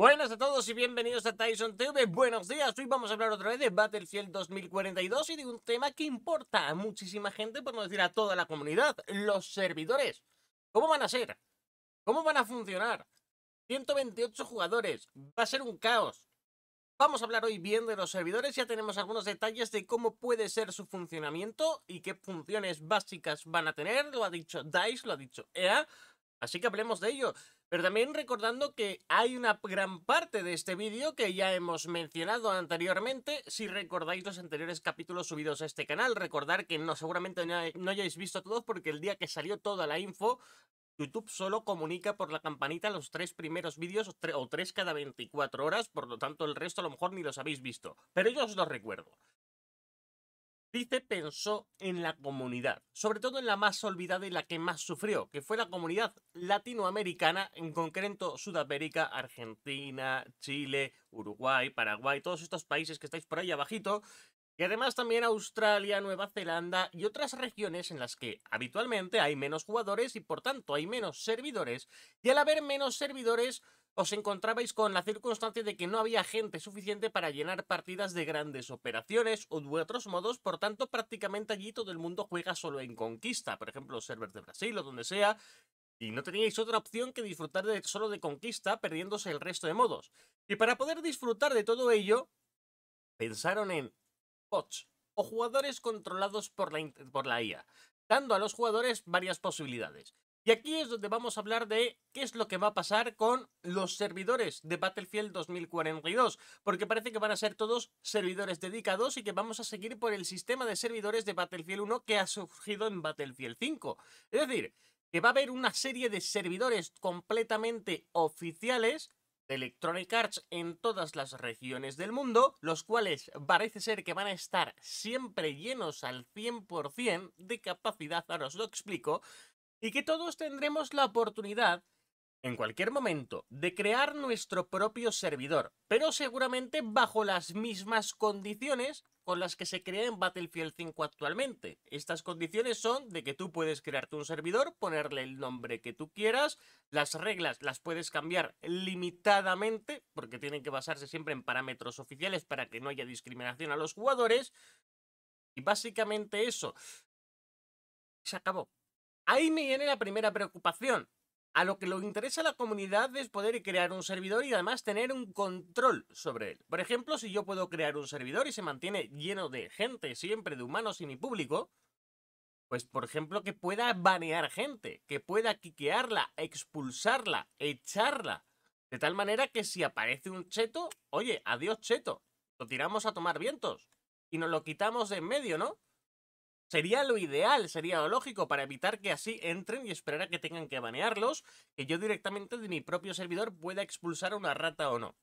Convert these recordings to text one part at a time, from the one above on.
Buenas a todos y bienvenidos a Tyson TV. Buenos días. Hoy vamos a hablar otra vez de Battlefield 2042 y de un tema que importa a muchísima gente, por no decir a toda la comunidad, los servidores. ¿Cómo van a ser? ¿Cómo van a funcionar? 128 jugadores. Va a ser un caos. Vamos a hablar hoy bien de los servidores. Ya tenemos algunos detalles de cómo puede ser su funcionamiento y qué funciones básicas van a tener. Lo ha dicho DICE, lo ha dicho EA. Así que hablemos de ello. Pero también recordando que hay una gran parte de este vídeo que ya hemos mencionado anteriormente, si recordáis los anteriores capítulos subidos a este canal. Recordar que no, seguramente no hayáis visto todos porque el día que salió toda la info, YouTube solo comunica por la campanita los tres primeros vídeos o tres cada 24 horas, por lo tanto el resto a lo mejor ni los habéis visto. Pero yo os los recuerdo. Dice pensó en la comunidad, sobre todo en la más olvidada y la que más sufrió, que fue la comunidad latinoamericana, en concreto Sudamérica, Argentina, Chile, Uruguay, Paraguay, todos estos países que estáis por ahí abajito, y además también Australia, Nueva Zelanda y otras regiones en las que habitualmente hay menos jugadores y por tanto hay menos servidores, y al haber menos servidores, os encontrabais con la circunstancia de que no había gente suficiente para llenar partidas de grandes operaciones o de otros modos, por tanto prácticamente allí todo el mundo juega solo en conquista, por ejemplo los servers de Brasil o donde sea, y no teníais otra opción que disfrutar de, solo de conquista perdiéndose el resto de modos. Y para poder disfrutar de todo ello, pensaron en bots o jugadores controlados por la, por la IA, dando a los jugadores varias posibilidades. Y aquí es donde vamos a hablar de qué es lo que va a pasar con los servidores de Battlefield 2042, porque parece que van a ser todos servidores dedicados y que vamos a seguir por el sistema de servidores de Battlefield 1 que ha surgido en Battlefield 5. Es decir, que va a haber una serie de servidores completamente oficiales de Electronic Arts en todas las regiones del mundo, los cuales parece ser que van a estar siempre llenos al 100% de capacidad, ahora os lo explico, y que todos tendremos la oportunidad en cualquier momento de crear nuestro propio servidor, pero seguramente bajo las mismas condiciones con las que se crea en Battlefield 5 actualmente. Estas condiciones son de que tú puedes crearte un servidor, ponerle el nombre que tú quieras, las reglas las puedes cambiar limitadamente, porque tienen que basarse siempre en parámetros oficiales para que no haya discriminación a los jugadores, y básicamente eso. Se acabó. Ahí me viene la primera preocupación. A lo que le interesa a la comunidad es poder crear un servidor y además tener un control sobre él. Por ejemplo, si yo puedo crear un servidor y se mantiene lleno de gente, siempre de humanos y mi público, pues por ejemplo que pueda banear gente, que pueda quiquearla, expulsarla, echarla. De tal manera que si aparece un cheto, oye, adiós cheto, lo tiramos a tomar vientos y nos lo quitamos de en medio, ¿no? Sería lo ideal, sería lo lógico para evitar que así entren y esperar a que tengan que banearlos, que yo directamente de mi propio servidor pueda expulsar a una rata o no.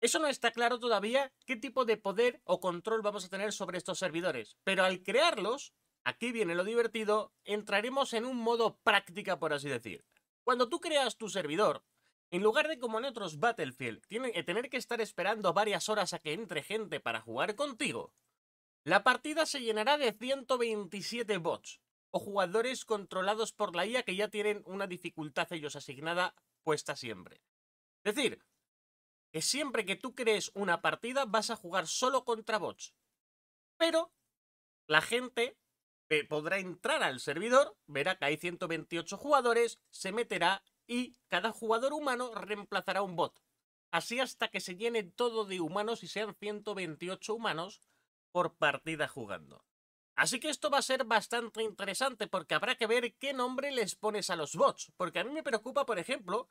Eso no está claro todavía qué tipo de poder o control vamos a tener sobre estos servidores, pero al crearlos, aquí viene lo divertido, entraremos en un modo práctica por así decir. Cuando tú creas tu servidor, en lugar de como en otros Battlefield, eh, tener que estar esperando varias horas a que entre gente para jugar contigo, la partida se llenará de 127 bots o jugadores controlados por la IA que ya tienen una dificultad ellos asignada puesta siempre. Es decir, que siempre que tú crees una partida vas a jugar solo contra bots. Pero la gente que podrá entrar al servidor, verá que hay 128 jugadores, se meterá y cada jugador humano reemplazará un bot. Así hasta que se llene todo de humanos y sean 128 humanos por partida jugando. Así que esto va a ser bastante interesante porque habrá que ver qué nombre les pones a los bots. Porque a mí me preocupa, por ejemplo,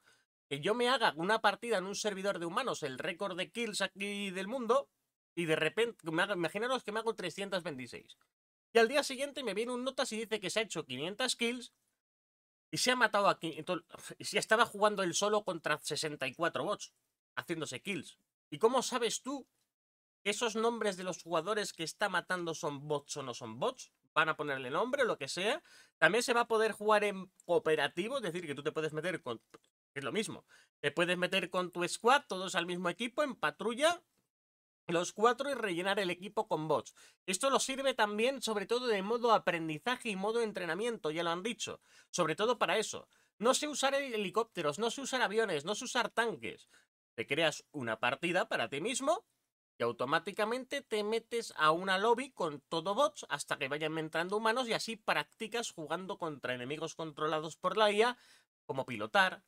que yo me haga una partida en un servidor de humanos, el récord de kills aquí del mundo, y de repente, imaginaros que me hago 326. Y al día siguiente me viene un nota y dice que se ha hecho 500 kills y se ha matado aquí. Y si estaba jugando él solo contra 64 bots, haciéndose kills. ¿Y cómo sabes tú esos nombres de los jugadores que está matando son bots o no son bots, van a ponerle nombre o lo que sea. También se va a poder jugar en cooperativo, es decir, que tú te puedes meter con... Es lo mismo. Te puedes meter con tu squad, todos al mismo equipo, en patrulla, los cuatro y rellenar el equipo con bots. Esto lo sirve también sobre todo de modo aprendizaje y modo entrenamiento, ya lo han dicho. Sobre todo para eso. No sé usar helicópteros, no sé usar aviones, no sé usar tanques. Te creas una partida para ti mismo y automáticamente te metes a una lobby con todo bots hasta que vayan entrando humanos y así practicas jugando contra enemigos controlados por la IA, como pilotar,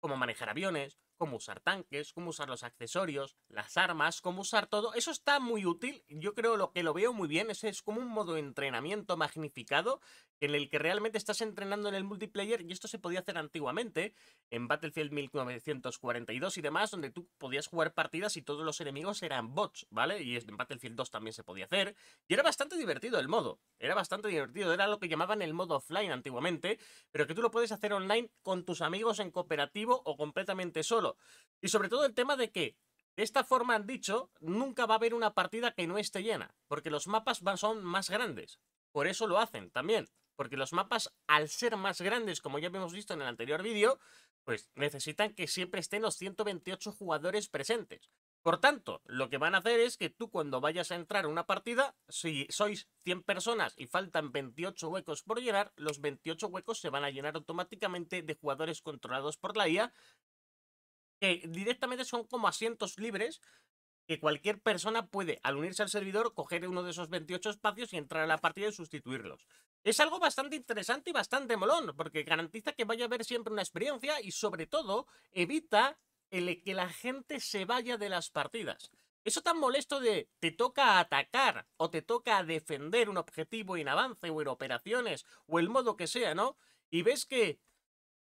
como manejar aviones, cómo usar tanques, cómo usar los accesorios, las armas, cómo usar todo. Eso está muy útil. Yo creo lo que lo veo muy bien. Ese es como un modo de entrenamiento magnificado en el que realmente estás entrenando en el multiplayer y esto se podía hacer antiguamente en Battlefield 1942 y demás, donde tú podías jugar partidas y todos los enemigos eran bots, ¿vale? Y en Battlefield 2 también se podía hacer. Y era bastante divertido el modo, era bastante divertido, era lo que llamaban el modo offline antiguamente, pero que tú lo puedes hacer online con tus amigos en cooperativo o completamente solo. Y sobre todo el tema de que de esta forma han dicho, nunca va a haber una partida que no esté llena, porque los mapas son más grandes. Por eso lo hacen también. Porque los mapas, al ser más grandes, como ya hemos visto en el anterior vídeo, pues necesitan que siempre estén los 128 jugadores presentes. Por tanto, lo que van a hacer es que tú cuando vayas a entrar a una partida, si sois 100 personas y faltan 28 huecos por llenar, los 28 huecos se van a llenar automáticamente de jugadores controlados por la IA, que directamente son como asientos libres que cualquier persona puede, al unirse al servidor, coger uno de esos 28 espacios y entrar a la partida y sustituirlos. Es algo bastante interesante y bastante molón, porque garantiza que vaya a haber siempre una experiencia y sobre todo evita el e, que la gente se vaya de las partidas. Eso tan molesto de te toca atacar o te toca defender un objetivo en avance o en operaciones o el modo que sea, ¿no? Y ves que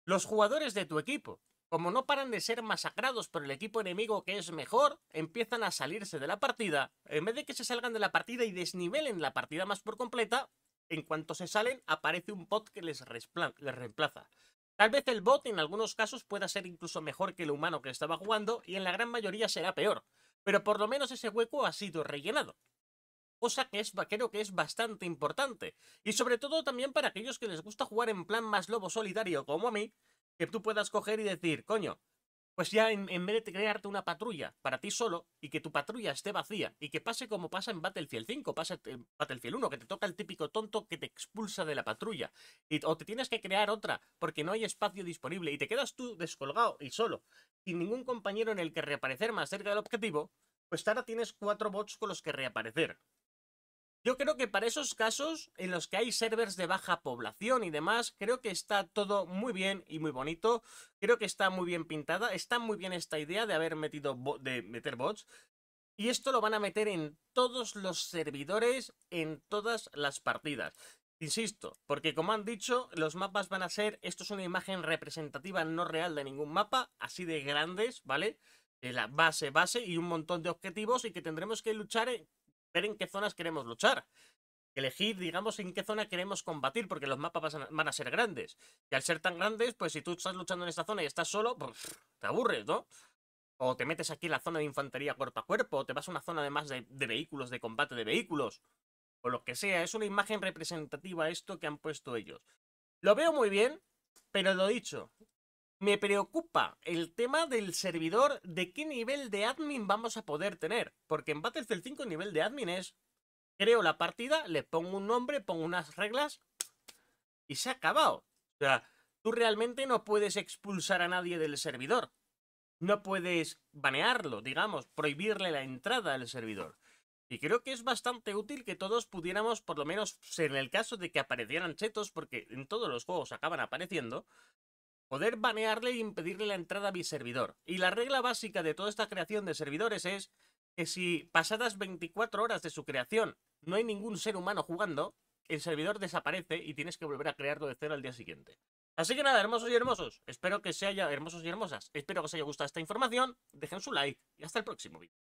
los jugadores de tu equipo como no paran de ser masacrados por el equipo enemigo que es mejor, empiezan a salirse de la partida. En vez de que se salgan de la partida y desnivelen la partida más por completa, en cuanto se salen aparece un bot que les, les reemplaza. Tal vez el bot en algunos casos pueda ser incluso mejor que el humano que estaba jugando y en la gran mayoría será peor, pero por lo menos ese hueco ha sido rellenado cosa que es, creo que es bastante importante. Y sobre todo también para aquellos que les gusta jugar en plan más lobo solidario como a mí, que tú puedas coger y decir, coño, pues ya en, vez de crearte una patrulla para ti solo y que tu patrulla esté vacía y que pase como pasa en Battlefield 5, pasa en Battlefield 1, que te toca el típico tonto que te expulsa de la patrulla. Y, o te tienes que crear otra porque no hay espacio disponible y te quedas tú descolgado y solo, sin ningún compañero en el que reaparecer más cerca del objetivo, pues ahora tienes cuatro bots con los que reaparecer. Yo creo que para esos casos en los que hay servers de baja población y demás, creo que está todo muy bien y muy bonito. Creo que está muy bien pintada, está muy bien esta idea de haber metido de meter bots. Y esto lo van a meter en todos los servidores, en todas las partidas. Insisto, porque como han dicho, los mapas van a ser, esto es una imagen representativa no real de ningún mapa, así de grandes, ¿vale? De la base, base y un montón de objetivos y que tendremos que luchar ver en qué zonas queremos luchar. Elegir, digamos, en qué zona queremos combatir, porque los mapas van a ser grandes. Y al ser tan grandes, pues si tú estás luchando en esta zona y estás solo, pues te aburres, ¿no? O te metes aquí en la zona de infantería cuerpo a cuerpo, o te vas a una zona de más de, de vehículos, de combate de vehículos, o lo que sea. Es una imagen representativa esto que han puesto ellos. Lo veo muy bien, pero lo dicho, me preocupa el tema del servidor, de qué nivel de admin vamos a poder tener. Porque en Battlefield 5 el nivel de admin es, creo la partida, le pongo un nombre, pongo unas reglas y se ha acabado. O sea, tú realmente no puedes expulsar a nadie del servidor. No puedes banearlo, digamos, prohibirle la entrada al servidor. Y creo que es bastante útil que todos pudiéramos, por lo menos en el caso de que aparecieran chetos, porque en todos los juegos acaban apareciendo, poder banearle y e impedirle la entrada a mi servidor. Y la regla básica de toda esta creación de servidores es que si pasadas 24 horas de su creación no hay ningún ser humano jugando, el servidor desaparece y tienes que volver a crearlo de cero al día siguiente. Así que nada, hermosos y hermosos, espero que se haya, hermosos y hermosas, espero que os haya gustado esta información, dejen su like y hasta el próximo vídeo.